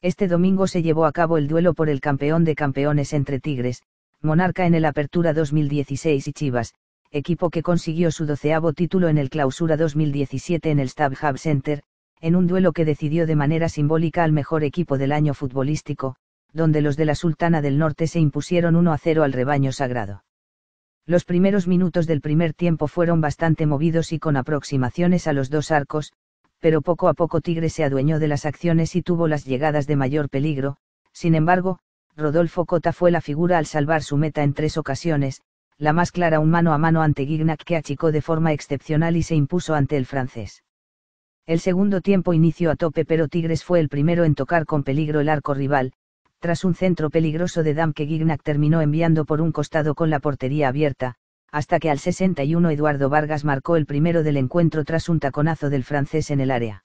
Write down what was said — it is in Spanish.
Este domingo se llevó a cabo el duelo por el campeón de campeones entre Tigres, Monarca en el Apertura 2016 y Chivas, equipo que consiguió su doceavo título en el Clausura 2017 en el Stab Center, en un duelo que decidió de manera simbólica al mejor equipo del año futbolístico, donde los de la Sultana del Norte se impusieron 1 a 0 al rebaño sagrado. Los primeros minutos del primer tiempo fueron bastante movidos y con aproximaciones a los dos arcos, pero poco a poco Tigres se adueñó de las acciones y tuvo las llegadas de mayor peligro, sin embargo, Rodolfo Cota fue la figura al salvar su meta en tres ocasiones, la más clara un mano a mano ante Gignac que achicó de forma excepcional y se impuso ante el francés. El segundo tiempo inició a tope pero Tigres fue el primero en tocar con peligro el arco rival, tras un centro peligroso de Dam que Gignac terminó enviando por un costado con la portería abierta, hasta que al 61 Eduardo Vargas marcó el primero del encuentro tras un taconazo del francés en el área.